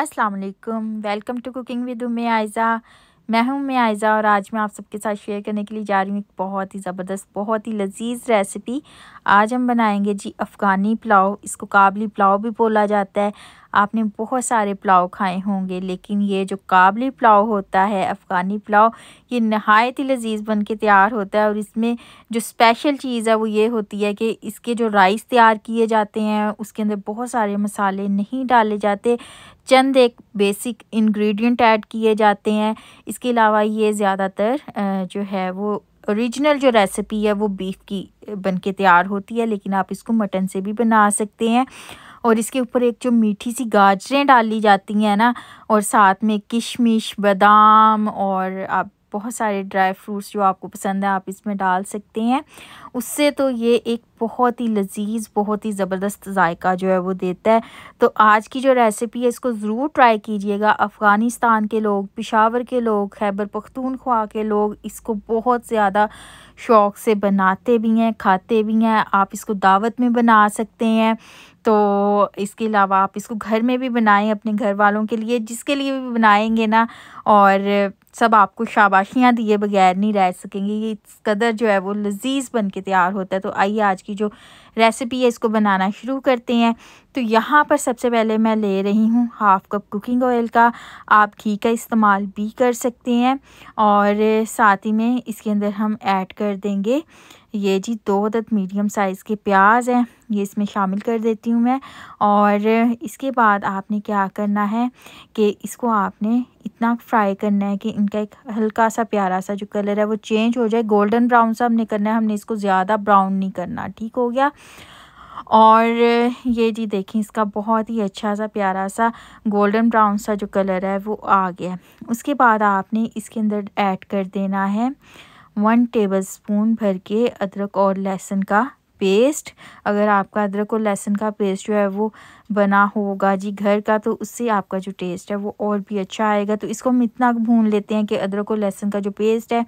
अस्सलाम वालेकुम welcome to cooking with उमे आयज़ा मैं हूं उमे आयज़ा और आज मैं आप सबके साथ शेयर करने के लिए जा रही हूं एक बहुत ही ज़बरदस्त बहुत ही लजीज रेसिपी आज हम बनाएंगे जी अफ़गानी पुलाव इसको काबली पुलाव भी बोला जाता है आपने बहुत सारे पुलाव खाए होंगे लेकिन ये जो काबली पुलाव होता है अफ़गानी पुलाव ये नहायत ही लजीज़ बन के तैयार होता है और इसमें जो स्पेशल चीज़ है वो ये होती है कि इसके जो राइस तैयार किए जाते हैं उसके अंदर बहुत सारे मसाले नहीं डाले जाते चंद एक बेसिक इंग्रेडिएंट ऐड किए जाते हैं इसके अलावा ये ज़्यादातर जो है वो ओरिजिनल जो रेसिपी है वो बीफ की बन के तैयार होती है लेकिन आप इसको मटन से भी बना सकते हैं और इसके ऊपर एक जो मीठी सी गाजरें डाली जाती हैं ना और साथ में किशमिश बादाम और आप बहुत सारे ड्राई फ्रूट्स जो आपको पसंद है आप इसमें डाल सकते हैं उससे तो ये एक बहुत ही लजीज बहुत ही ज़बरदस्त जायका जो है वो देता है तो आज की जो रेसिपी है इसको ज़रूर ट्राई कीजिएगा अफ़गानिस्तान के लोग पिशावर के लोग खैबर पख्तूनख्वा के लोग इसको बहुत ज़्यादा शौक़ से बनाते भी हैं खाते भी हैं आप इसको दावत में बना सकते हैं तो इसके अलावा आप इसको घर में भी बनाएं अपने घर वालों के लिए जिसके लिए भी बनाएंगे ना और सब आपको शाबाशियाँ दिए बगैर नहीं रह सकेंगे ये इस कदर जो है वो लजीज बन के तैयार होता है तो आइए आज की जो रेसिपी है इसको बनाना शुरू करते हैं तो यहाँ पर सबसे पहले मैं ले रही हूँ हाफ़ कप कुकिंग ऑयल का आप घी का इस्तेमाल भी कर सकते हैं और साथ ही में इसके अंदर हम ऐड कर देंगे ये जी दो अदद मीडियम साइज़ के प्याज हैं ये इसमें शामिल कर देती हूँ मैं और इसके बाद आपने क्या करना है कि इसको आपने इतना फ्राई करना है कि इनका एक हल्का सा प्यारा सा जो कलर है वो चेंज हो जाए गोल्डन ब्राउन सा हमने करना है हमने इसको ज़्यादा ब्राउन नहीं करना ठीक हो गया और ये जी देखें इसका बहुत ही अच्छा सा प्यारा सा गोल्डन ब्राउन सा जो कलर है वो आ गया उसके बाद आपने इसके अंदर ऐड कर देना है वन टेबलस्पून भर के अदरक और लहसुन का पेस्ट अगर आपका अदरक और लहसुन का पेस्ट जो है वो बना होगा जी घर का तो उससे आपका जो टेस्ट है वो और भी अच्छा आएगा तो इसको हम इतना भून लेते हैं कि अदरक और लहसुन का जो पेस्ट है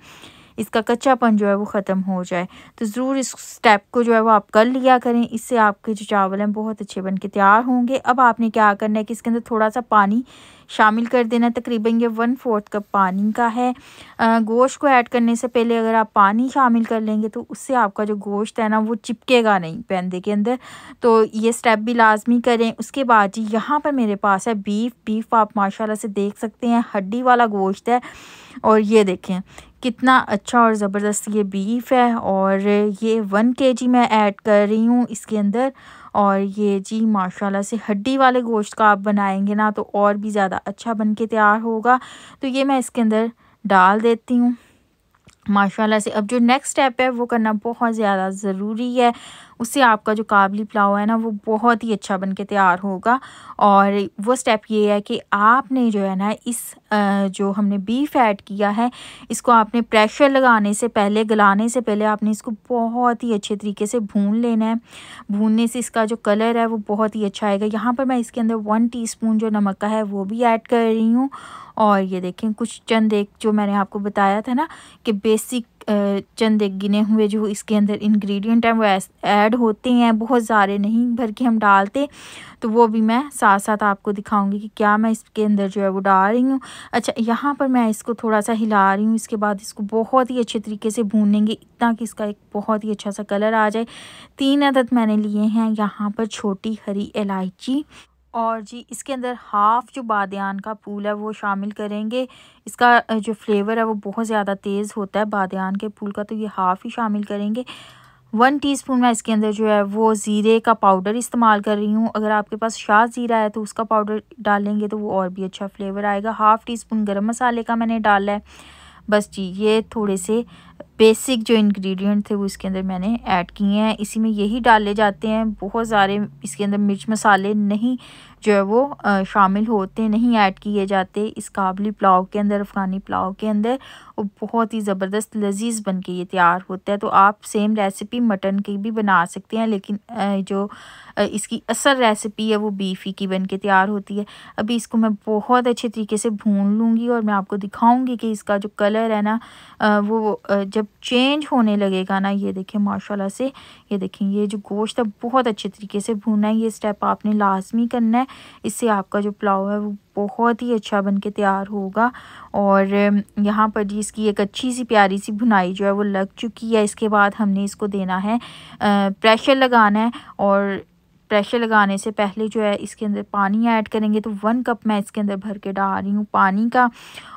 इसका कच्चापन जो है वो ख़त्म हो जाए तो ज़रूर इस स्टेप को जो है वो आप कर लिया करें इससे आपके जो चावल हैं बहुत अच्छे बन के तैयार होंगे अब आपने क्या करना है कि इसके अंदर थोड़ा सा पानी शामिल कर देना तकरीबन ये वन फोर्थ कप पानी का है गोश्त को ऐड करने से पहले अगर आप पानी शामिल कर लेंगे तो उससे आपका जो गोश्त है ना वो चिपकेगा नहीं पैंदे के अंदर तो ये स्टेप भी लाजमी करें उसके बाद जी यहाँ पर मेरे पास है बीफ बीफ आप माशाल्लाह से देख सकते हैं हड्डी वाला गोश्त है और ये देखें कितना अच्छा और ज़बरदस्त ये बीफ है और ये वन के जी मैं ऐड कर रही हूँ इसके अंदर और ये जी माशाल्लाह से हड्डी वाले गोश्त का आप बनाएंगे ना तो और भी ज़्यादा अच्छा बन के तैयार होगा तो ये मैं इसके अंदर डाल देती हूँ माशाल्लाह से अब जो नेक्स्ट स्टेप है वो करना बहुत ज़्यादा ज़रूरी है उससे आपका जो काबली पुलाव है ना वो बहुत ही अच्छा बन के तैयार होगा और वो स्टेप ये है कि आपने जो है ना इस जो हमने बीफ ऐड किया है इसको आपने प्रेशर लगाने से पहले गलाने से पहले आपने इसको बहुत ही अच्छे तरीके से भून लेना है भूनने से इसका जो कलर है वो बहुत ही अच्छा आएगा यहाँ पर मैं इसके अंदर वन टी जो नमक का है वो भी ऐड कर रही हूँ और ये देखें कुछ चंद एक जो मैंने आपको बताया था ना कि बेसिक चंद एक गिने हुए जो इसके अंदर इंग्रेडिएंट हैं वो ऐड होते हैं बहुत सारे नहीं भर के हम डालते तो वो भी मैं साथ साथ आपको दिखाऊंगी कि क्या मैं इसके अंदर जो है वो डाल रही हूँ अच्छा यहाँ पर मैं इसको थोड़ा सा हिला रही हूँ इसके बाद इसको बहुत ही अच्छे तरीके से भूनेंगे इतना कि इसका एक बहुत ही अच्छा सा कलर आ जाए तीन अदद मैंने लिए हैं यहाँ पर छोटी हरी इलायची और जी इसके अंदर हाफ़ जो बादयान का फूल है वो शामिल करेंगे इसका जो फ्लेवर है वो बहुत ज़्यादा तेज़ होता है बादयान के फूल का तो ये हाफ़ ही शामिल करेंगे वन टीस्पून मैं इसके अंदर जो है वो ज़ीरे का पाउडर इस्तेमाल कर रही हूँ अगर आपके पास शाह ज़ीरा है तो उसका पाउडर डालेंगे तो वो और भी अच्छा फ्लेवर आएगा हाफ़ टी स्पून गर्म मसाले का मैंने डाला है बस जी ये थोड़े से बेसिक जो इंग्रेडिएंट थे वो इसके अंदर मैंने ऐड किए हैं इसी में यही डाले जाते हैं बहुत सारे इसके अंदर मिर्च मसाले नहीं जो है वो शामिल होते नहीं ऐड किए जाते इस काबली पुलाव के अंदर अफ़गानी पुलाव के अंदर वो बहुत ही ज़बरदस्त लजीज बन के ये तैयार होता है तो आप सेम रेसिपी मटन की भी बना सकते हैं लेकिन जो इसकी असल रेसिपी है वो बीफ ही की बन के तैयार होती है अभी इसको मैं बहुत अच्छे तरीके से भून लूँगी और मैं आपको दिखाऊँगी कि इसका जो कलर है ना वो जब जब चेंज होने लगेगा ना ये देखें माशाल्लाह से ये देखें ये जो गोश्त है बहुत अच्छे तरीके से भूनना है ये स्टेप आपने लाजमी करना है इससे आपका जो पुलाव है वो बहुत ही अच्छा बन के तैयार होगा और यहाँ पर जी इसकी एक अच्छी सी प्यारी सी भुनाई जो है वो लग चुकी है इसके बाद हमने इसको देना है प्रेशर लगाना है और प्रेशर लगाने से पहले जो है इसके अंदर पानी ऐड करेंगे तो वन कप मैं इसके अंदर भर के डाल रही हूँ पानी का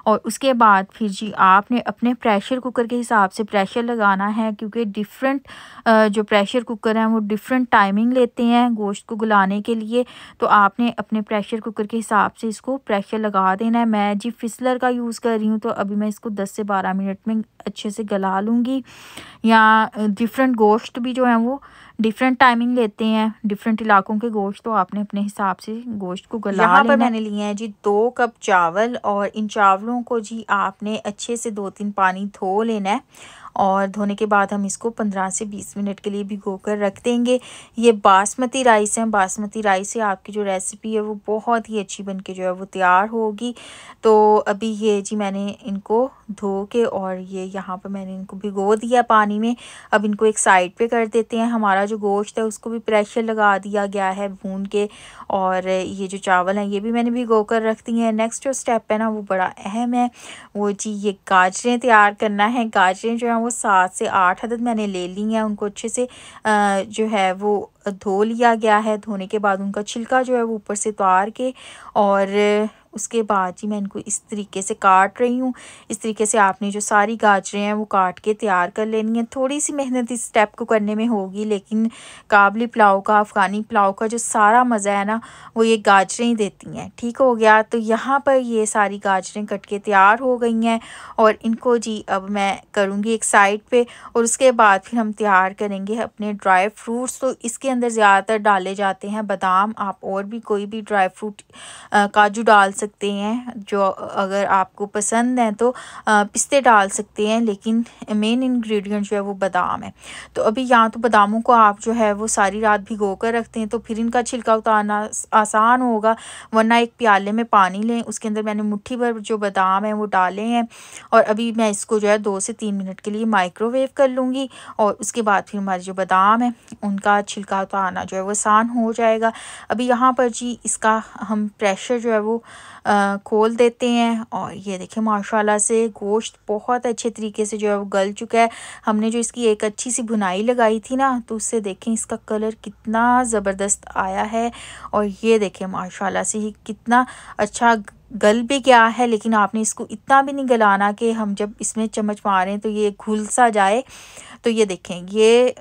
और उसके बाद फिर जी आपने अपने प्रेशर कुकर के हिसाब से प्रेशर लगाना है क्योंकि डिफरेंट जो प्रेशर कुकर हैं वो डिफरेंट टाइमिंग लेते हैं गोश्त को गुलाने के लिए तो आपने अपने प्रेशर कुकर के हिसाब से इसको प्रेशर लगा देना है मैं जी फिसलर का यूज़ कर रही हूँ तो अभी मैं इसको दस से बारह मिनट में अच्छे से गला लूँगी या डिफरेंट गोश्त भी जो हैं वो डिफरेंट टाइमिंग लेते हैं डिफरेंट इलाकों के गोश्त तो आपने अपने हिसाब से गोश्त को गला यहाँ पर मैंने लिए हैं जी दो कप चावल और इन चावलों को जी आपने अच्छे से दो तीन पानी धो लेना है और धोने के बाद हम इसको पंद्रह से बीस मिनट के लिए भिगो कर रख देंगे ये बासमती राइस है बासमती राइस से आपकी जो रेसिपी है वो बहुत ही अच्छी बन के जो है वो तैयार होगी तो अभी ये जी मैंने इनको धो के और ये यहाँ पर मैंने इनको भिगो दिया पानी में अब इनको एक साइड पर कर देते हैं हमारा जो गोश्त है उसको भी प्रेशर लगा दिया गया है भून के और ये जो चावल हैं ये भी मैंने भिगो कर रख दिए हैं नेक्स्ट जो स्टेप है ना वो बड़ा अहम है वो जी ये गाजरें तैयार करना है गाजरें जो हैं वो वो सात से आठ अदद मैंने ले ली हैं उनको अच्छे से जो है वो धो लिया गया है धोने के बाद उनका छिलका जो है वो ऊपर से उतार के और उसके बाद जी मैं इनको इस तरीके से काट रही हूँ इस तरीके से आपने जो सारी गाजरें हैं वो काट के तैयार कर लेनी है थोड़ी सी मेहनत इस स्टेप को करने में होगी लेकिन काबली पुलाव का अफ़गानी पुलाव का जो सारा मज़ा है ना वो ये गाजरें ही देती हैं ठीक हो गया तो यहाँ पर ये सारी गाजरें कट के तैयार हो गई हैं और इनको जी अब मैं करूँगी एक साइड पर और उसके बाद फिर हम तैयार करेंगे अपने ड्राई फ्रूट्स तो इसके अंदर ज़्यादातर डाले जाते हैं बादाम आप और भी कोई भी ड्राई फ्रूट काजू डाल सकते सकते हैं जो अगर आपको पसंद हैं तो पिस्ते डाल सकते हैं लेकिन मेन इंग्रेडिएंट जो है वो बादाम है तो अभी यहाँ तो बादामों को आप जो है वो सारी रात भिगो कर रखते हैं तो फिर इनका छिलका उतारना आसान होगा वरना एक प्याले में पानी लें उसके अंदर मैंने मुट्ठी भर जो बादाम है वो डाले हैं और अभी मैं इसको जो है दो से तीन मिनट के लिए माइक्रोवेव कर लूँगी और उसके बाद फिर हमारे जो बादाम है उनका छिलका उतारना जो है वो आसान हो जाएगा अभी यहाँ पर जी इसका हम प्रेशर जो है वो खोल देते हैं और ये देखें माशाल्लाह से गोश्त बहुत अच्छे तरीके से जो है वो गल चुका है हमने जो इसकी एक अच्छी सी भुनाई लगाई थी ना तो उससे देखें इसका कलर कितना ज़बरदस्त आया है और ये देखें माशाल्लाह से ही कितना अच्छा गल भी गया है लेकिन आपने इसको इतना भी नहीं गलाना कि हम जब इसमें चम्मच मारें तो ये घुल सा जाए तो ये देखें ये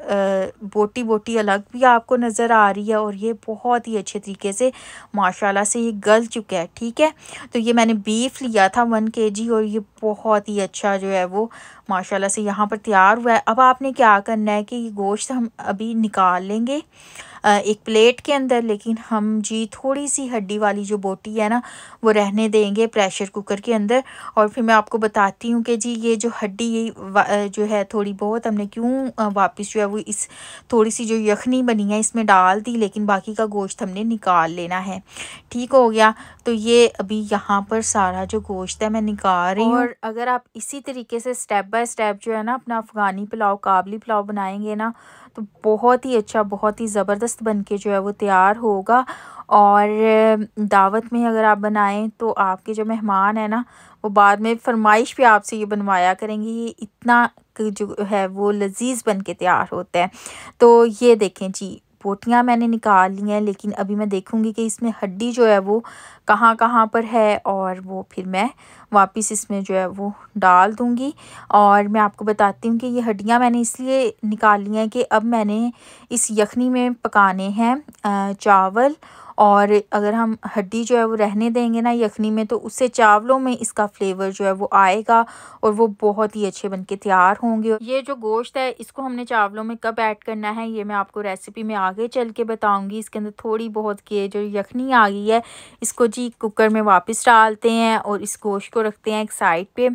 बोटी बोटी अलग भी आपको नज़र आ रही है और ये बहुत ही अच्छे तरीके से माशाल्लाह से ये गल चुका है ठीक है तो ये मैंने बीफ लिया था वन के जी और ये बहुत ही अच्छा जो है वो माशाल्लाह से यहाँ पर तैयार हुआ है अब आपने क्या करना है कि ये गोश्त हम अभी निकाल लेंगे एक प्लेट के अंदर लेकिन हम जी थोड़ी सी हड्डी वाली जो बोटी है ना वो रहने देंगे प्रेशर कुकर के अंदर और फिर मैं आपको बताती हूँ कि जी ये जो हड्डी जो है थोड़ी बहुत हमने क्यों वापस जो है वो इस थोड़ी सी जो यखनी बनी है इसमें डाल दी लेकिन बाकी का गोश्त हमने निकाल लेना है ठीक हो गया तो ये अभी यहाँ पर सारा जो गोश्त है मैं निकाल रही हूँ और अगर आप इसी तरीके से स्टेप बाय स्टेप जो है ना अपना अफ़गानी पुलाव काबली पुलाव बनाएंगे ना तो बहुत ही अच्छा बहुत ही ज़बरदस्त बन के जो है वो तैयार होगा और दावत में अगर आप बनाएं तो आपके जो मेहमान है ना वो बाद में फरमाइश भी आपसे ये बनवाया करेंगे ये इतना जो है वो लजीज बन के तैयार होता है तो ये देखें जी बोटियाँ मैंने निकाल ली हैं लेकिन अभी मैं देखूँगी कि इसमें हड्डी जो है वो कहाँ कहाँ पर है और वो फिर मैं वापस इसमें जो है वो डाल दूँगी और मैं आपको बताती हूँ कि ये हड्डियाँ मैंने इसलिए निकाल ली हैं कि अब मैंने इस यखनी में पकाने हैं चावल और अगर हम हड्डी जो है वो रहने देंगे ना यखनी में तो उससे चावलों में इसका फ्लेवर जो है वो आएगा और वो बहुत ही अच्छे बन के तैयार होंगे ये जो गोश्त है इसको हमने चावलों में कब ऐड करना है ये मैं आपको रेसिपी में आगे चल के बताऊँगी इसके अंदर थोड़ी बहुत की जो यखनी आ गई है इसको जी कुकर में वापस डालते हैं और इस गोश्त इसको रखते हैं एक साइड पे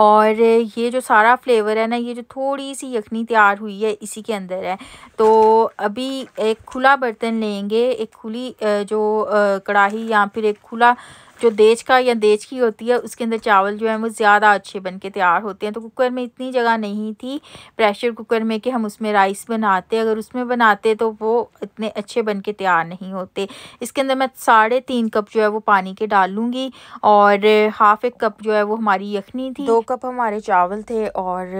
और ये जो सारा फ्लेवर है ना ये जो थोड़ी सी यखनी तैयार हुई है इसी के अंदर है तो अभी एक खुला बर्तन लेंगे एक खुली जो कढ़ाही या फिर एक खुला जो देज का या देज की होती है उसके अंदर चावल जो है वो ज़्यादा अच्छे बन के तैयार होते हैं तो कुकर में इतनी जगह नहीं थी प्रेशर कुकर में कि हम उसमें राइस बनाते अगर उसमें बनाते तो वो इतने अच्छे बन के तैयार नहीं होते इसके अंदर मैं साढ़े तीन कप जो है वो पानी के डाल लूँगी और हाफ़ एक कप जो है वो हमारी यखनी थी दो कप हमारे चावल थे और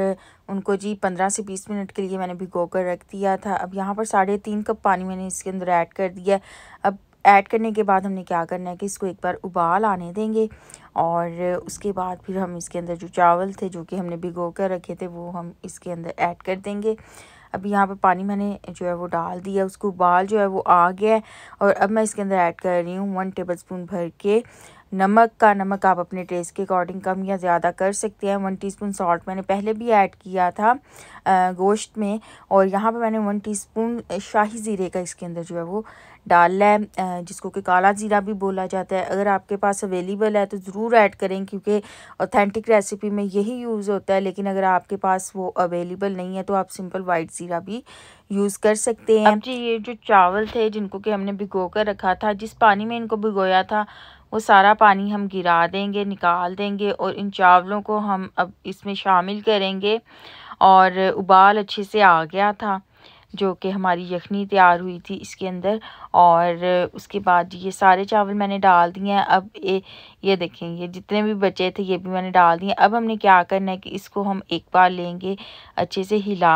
उनको जी पंद्रह से बीस मिनट के लिए मैंने भिगो कर रख दिया था अब यहाँ पर साढ़े तीन कप पानी मैंने इसके अंदर ऐड कर दिया अब ऐड करने के बाद हमने क्या करना है कि इसको एक बार उबाल आने देंगे और उसके बाद फिर हम इसके अंदर जो चावल थे जो कि हमने भिगो कर रखे थे वो हम इसके अंदर ऐड कर देंगे अब यहाँ पर पानी मैंने जो है वो डाल दिया उसको उबाल जो है वो आ गया है और अब मैं इसके अंदर ऐड कर रही हूँ वन टेबल स्पून भर के नमक का नमक आप अपने टेस्ट के अकॉर्डिंग कम या ज़्यादा कर सकते हैं वन टीस्पून सॉल्ट मैंने पहले भी ऐड किया था गोश्त में और यहाँ पे मैंने वन टीस्पून शाही ज़ीरे का इसके अंदर जो है वो डालना है जिसको कि काला ज़ीरा भी बोला जाता है अगर आपके पास अवेलेबल है तो ज़रूर ऐड करें क्योंकि ऑथेंटिक रेसिपी में यही यूज़ होता है लेकिन अगर आपके पास वो अवेलेबल नहीं है तो आप सिंपल वाइट ज़ीरा भी यूज़ कर सकते हैं अब जी ये जो चावल थे जिनको कि हमने भिगो कर रखा था जिस पानी में इनको भिगोया था वो सारा पानी हम गिरा देंगे निकाल देंगे और इन चावलों को हम अब इसमें शामिल करेंगे और उबाल अच्छे से आ गया था जो कि हमारी यखनी तैयार हुई थी इसके अंदर और उसके बाद ये सारे चावल मैंने डाल दिए हैं अब ये ये देखें ये जितने भी बचे थे ये भी मैंने डाल दिए अब हमने क्या करना है कि इसको हम एक बार लेंगे अच्छे से हिला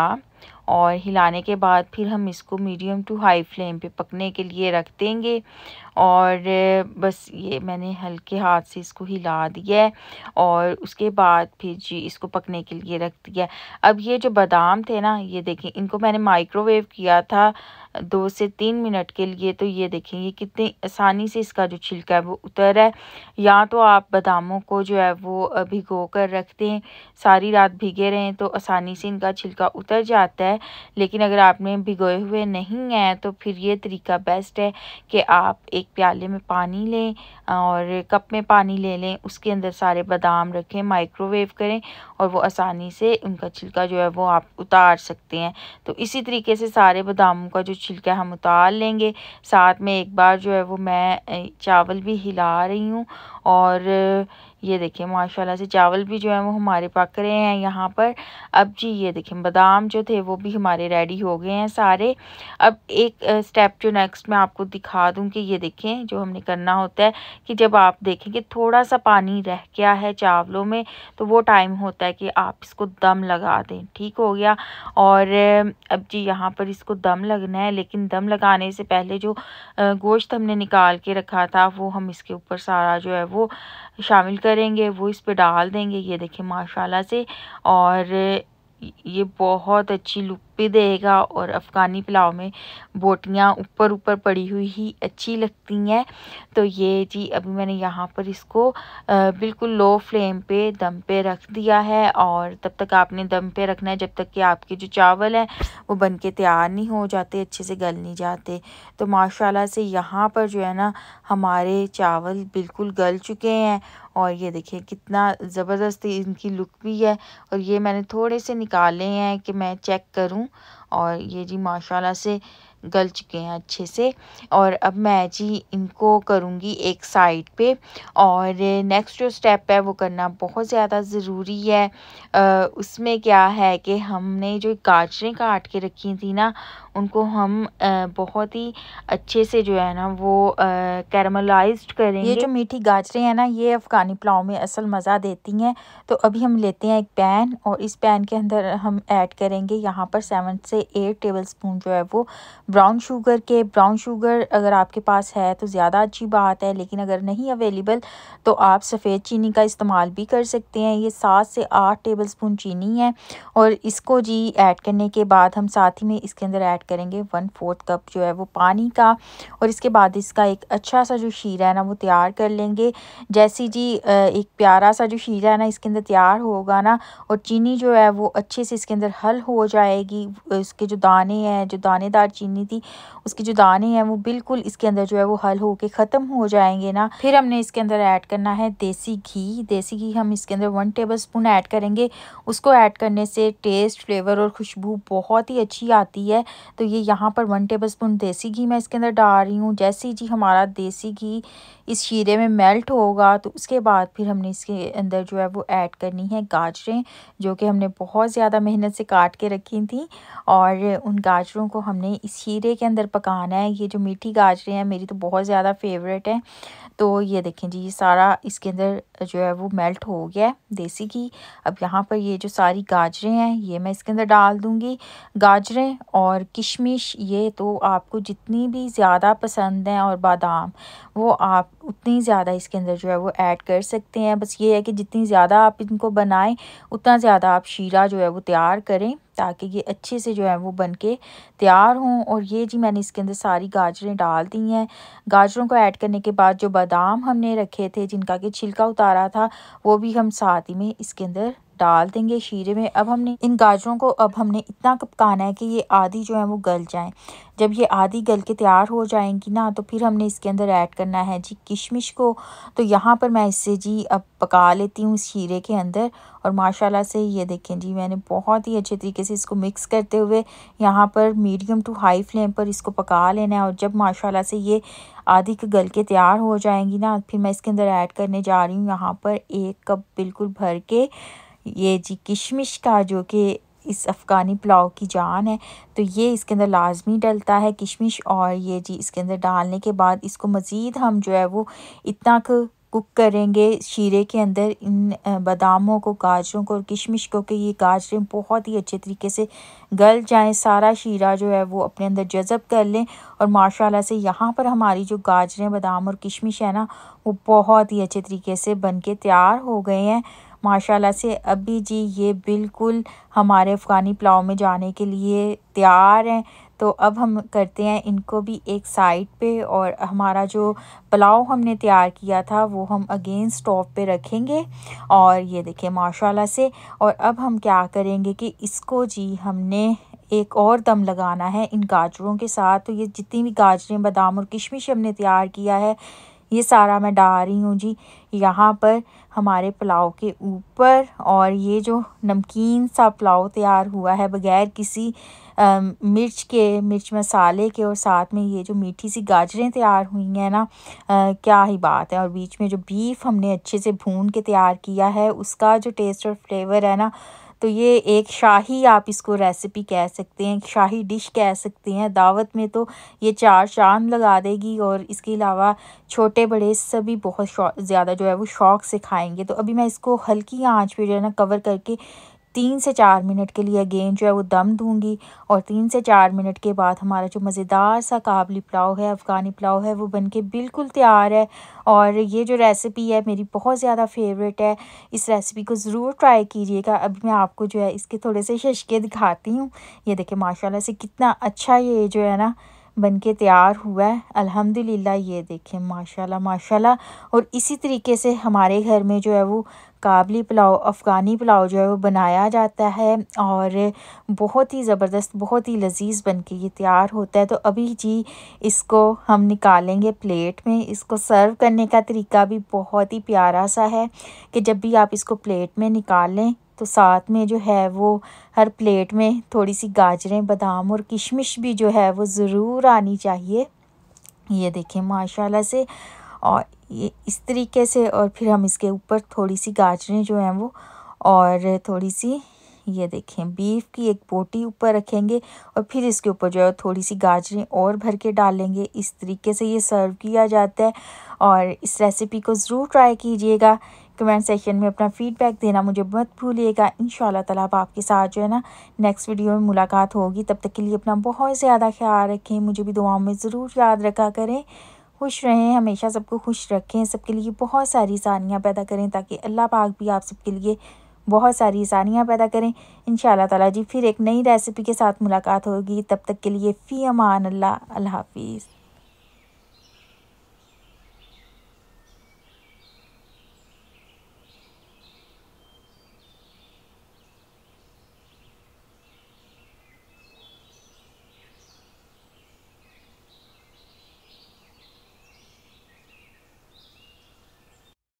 और हिलाने के बाद फिर हम इसको मीडियम टू हाई फ्लेम पे पकने के लिए रख देंगे और बस ये मैंने हल्के हाथ से इसको हिला दिया है और उसके बाद फिर जी इसको पकने के लिए रख दिया अब ये जो बादाम थे ना ये देखें इनको मैंने माइक्रोवेव किया था दो से तीन मिनट के लिए तो ये देखें ये कितनी आसानी से इसका जो छिलका है वो उतर है या तो आप बादामों को जो है वो भिगो कर रख दें सारी रात भिगे रहें तो आसानी से इनका छिलका उतर जाता है लेकिन अगर आपने भिगोए हुए नहीं हैं तो फिर ये तरीका बेस्ट है कि आप एक एक प्याले में पानी लें और कप में पानी ले लें उसके अंदर सारे बादाम रखें माइक्रोवेव करें और वो आसानी से उनका छिलका जो है वो आप उतार सकते हैं तो इसी तरीके से सारे बादामों का जो छिलका है हम उतार लेंगे साथ में एक बार जो है वो मैं चावल भी हिला रही हूँ और ये देखें माशाल्लाह से चावल भी जो है वो हमारे पक रहे हैं यहाँ पर अब जी ये देखें बादाम जो थे वो भी हमारे रेडी हो गए हैं सारे अब एक स्टेप जो नेक्स्ट मैं आपको दिखा दूँ कि ये देखें जो हमने करना होता है कि जब आप देखें कि थोड़ा सा पानी रह गया है चावलों में तो वो टाइम होता है कि आप इसको दम लगा दें ठीक हो गया और अब जी यहाँ पर इसको दम लगना है लेकिन दम लगाने से पहले जो गोश्त हमने निकाल के रखा था वो हम इसके ऊपर सारा जो है वो शामिल करेंगे वो इस पे डाल देंगे ये देखें माशाल्लाह से और ये बहुत अच्छी लुक भी देगा और अफ़गानी पुलाव में बोटियाँ ऊपर ऊपर पड़ी हुई ही अच्छी लगती हैं तो ये जी अभी मैंने यहाँ पर इसको बिल्कुल लो फ्लेम पे दम पे रख दिया है और तब तक आपने दम पे रखना है जब तक कि आपके जो चावल हैं वो बन के तैयार नहीं हो जाते अच्छे से गल नहीं जाते तो माशाला से यहाँ पर जो है ना हमारे चावल बिल्कुल गल चुके हैं और ये देखिए कितना ज़बरदस्त इनकी लुक भी है और ये मैंने थोड़े से निकाले हैं कि मैं चेक करूं और ये जी माशाल्लाह से गल चुके हैं अच्छे से और अब मैं जी इनको करूँगी एक साइड पे और नेक्स्ट जो स्टेप है वो करना बहुत ज़्यादा ज़रूरी है आ, उसमें क्या है कि हमने जो गाजरें काट के रखी थी ना उनको हम आ, बहुत ही अच्छे से जो है ना वो कैरमलाइज करेंगे ये जो मीठी गाजरें हैं ना ये अफ़गानी पुलाव में असल मज़ा देती हैं तो अभी हम लेते हैं एक पैन और इस पैन के अंदर हम ऐड करेंगे यहाँ पर सेवन से एट टेबल स्पून जो है वो ब्राउन शुगर के ब्राउन शुगर अगर आपके पास है तो ज़्यादा अच्छी बात है लेकिन अगर नहीं अवेलेबल तो आप सफ़ेद चीनी का इस्तेमाल भी कर सकते हैं ये सात से आठ टेबल स्पून चीनी है और इसको जी ऐड करने के बाद हम साथ ही में इसके अंदर ऐड करेंगे वन फोर्थ कप जो है वो पानी का और इसके बाद इसका एक अच्छा सा जो शीरा है ना वो तैयार कर लेंगे जैसी जी एक प्यारा सा जो शीरा है ना इसके अंदर तैयार होगा ना और चीनी जो है वो अच्छे से इसके अंदर हल हो जाएगी इसके जो दाने हैं जो दानेदार चीनी करनी थी उसके जो दाने हैं वो बिल्कुल इसके अंदर जो है वो हल होके ख़त्म हो जाएंगे ना फिर हमने इसके अंदर ऐड करना है देसी घी देसी घी हम इसके अंदर वन टेबल स्पून ऐड करेंगे उसको ऐड करने से टेस्ट फ्लेवर और खुशबू बहुत ही अच्छी आती है तो ये यहाँ पर वन टेबल स्पून देसी घी मैं इसके अंदर डाल रही हूँ जैसे जी हमारा देसी घी इस शीरे में मेल्ट होगा तो उसके बाद फिर हमने इसके अंदर जो है वो ऐड करनी है गाजरें जो कि हमने बहुत ज़्यादा मेहनत से काट के रखी थी और उन गाजरों को हमने इस खीरे के अंदर पकाना है ये जो मीठी गाजरें हैं मेरी तो बहुत ज़्यादा फेवरेट है तो ये देखें जी ये सारा इसके अंदर जो है वो मेल्ट हो गया है देसी घी अब यहाँ पर ये जो सारी गाजरें हैं ये मैं इसके अंदर डाल दूँगी गाजरें और किशमिश ये तो आपको जितनी भी ज़्यादा पसंद हैं और बादाम वो आप उतनी ज़्यादा इसके अंदर जो है वो ऐड कर सकते हैं बस ये है कि जितनी ज़्यादा आप इनको बनाएं उतना ज़्यादा आप शीरा जो है वो तैयार करें ताकि ये अच्छे से जो है वो बन के तैयार हों और ये जी मैंने इसके अंदर सारी गाजरें डाल दी हैं गाजरों को ऐड करने के बाद जो बादाम हमने रखे थे जिनका कि छिलका उतारा था वो भी हम साथ ही में इसके अंदर डाल देंगे शीरे में अब हमने इन गाजरों को अब हमने इतना पकाना है कि ये आधी जो है वो गल जाए जब ये आधी गल के तैयार हो जाएंगी ना तो फिर हमने इसके अंदर ऐड करना है जी किशमिश को तो यहाँ पर मैं इससे जी अब पका लेती हूँ इस शीरे के अंदर और माशाल्लाह से ये देखें जी मैंने बहुत ही अच्छे तरीके से इसको मिक्स करते हुए यहाँ पर मीडियम टू हाई फ्लेम पर इसको पका लेना है और जब माशाल्लाह से ये आधी के गल के तैयार हो जाएंगी ना फिर मैं इसके अंदर ऐड करने जा रही हूँ यहाँ पर एक कप बिल्कुल भर के ये जी किशमिश का जो कि इस अफ़गानी पुलाव की जान है तो ये इसके अंदर लाजमी डलता है किशमिश और ये जी इसके अंदर डालने के बाद इसको मज़ीद हम जो है वो इतना कुक करेंगे शीरे के अंदर इन बादामों को गाजरों को और किशमिश को कि ये गाजरें बहुत ही अच्छे तरीके से गल जाएं सारा शीरा जो है वो अपने अंदर जज़ब कर लें और माशाल्लाह से यहाँ पर हमारी जो गाजरें बादाम और किशमिश है ना वो बहुत ही अच्छे तरीके से बन के तैयार हो गए हैं माशाल्लाह से अभी जी ये बिल्कुल हमारे अफ़गानी पुलाव में जाने के लिए तैयार हैं तो अब हम करते हैं इनको भी एक साइड पे और हमारा जो पुलाव हमने तैयार किया था वो हम अगेन स्टोव पे रखेंगे और ये देखें माशाल्लाह से और अब हम क्या करेंगे कि इसको जी हमने एक और दम लगाना है इन गाजरों के साथ तो ये जितनी भी गाजरें बादाम और किशमिश हमने तैयार किया है ये सारा मैं डाल रही हूँ जी यहाँ पर हमारे पुलाव के ऊपर और ये जो नमकीन सा पुलाव तैयार हुआ है बग़ैर किसी आ, मिर्च के मिर्च मसाले के और साथ में ये जो मीठी सी गाजरें तैयार हुई हैं ना आ, क्या ही बात है और बीच में जो बीफ हमने अच्छे से भून के तैयार किया है उसका जो टेस्ट और फ्लेवर है ना तो ये एक शाही आप इसको रेसिपी कह सकते हैं शाही डिश कह सकते हैं दावत में तो ये चार चांद लगा देगी और इसके अलावा छोटे बड़े सभी बहुत ज़्यादा जो है वो शौक़ से खाएंगे तो अभी मैं इसको हल्की आंच पे जो है ना कवर करके तीन से चार मिनट के लिए अगेन जो है वो दम दूंगी और तीन से चार मिनट के बाद हमारा जो मज़ेदार सा काबली पुलाव है अफ़गानी पुलाव है वो बन के बिल्कुल तैयार है और ये जो रेसिपी है मेरी बहुत ज़्यादा फेवरेट है इस रेसिपी को ज़रूर ट्राई कीजिएगा अभी मैं आपको जो है इसके थोड़े से शशके दिखाती हूँ ये देखें माशाल्लाह से कितना अच्छा ये जो है ना बन के तैयार हुआ है अल्हम्दुलिल्लाह ये देखें माशाल्लाह माशाल्लाह और इसी तरीके से हमारे घर में जो है वो काबली पुलाव अफ़गानी पुलाव जो है वो बनाया जाता है और बहुत ही ज़बरदस्त बहुत ही लजीज बन के ये तैयार होता है तो अभी जी इसको हम निकालेंगे प्लेट में इसको सर्व करने का तरीका भी बहुत ही प्यारा सा है कि जब भी आप इसको प्लेट में निकालें तो साथ में जो है वो हर प्लेट में थोड़ी सी गाजरें बादाम और किशमिश भी जो है वो ज़रूर आनी चाहिए ये देखें माशाल्लाह से और ये इस तरीके से और फिर हम इसके ऊपर थोड़ी सी गाजरें जो हैं वो और थोड़ी सी ये देखें बीफ की एक बोटी ऊपर रखेंगे और फिर इसके ऊपर जो है थोड़ी सी गाजरें और भर के डालेंगे इस तरीके से ये सर्व किया जाता है और इस रेसिपी को ज़रूर ट्राई कीजिएगा कमेंट सेक्शन में अपना फीडबैक देना मुझे मत भूलिएगा इन शाला अब आपके साथ जो है ना नेक्स्ट वीडियो में मुलाकात होगी तब तक के लिए अपना बहुत ज़्यादा ख्याल रखें मुझे भी दुआओं में ज़रूर याद रखा करें खुश रहें हमेशा सबको खुश रखें सबके लिए बहुत सारी सानियाँ पैदा करें ताकि अल्लाह पाक भी आप सबके लिए बहुत सारी आसानियाँ पैदा करें इन ताला जी फिर एक नई रेसिपी के साथ मुलाकात होगी तब तक के लिए फ़ी अमान अल्लाह अल्लाह हाफिज़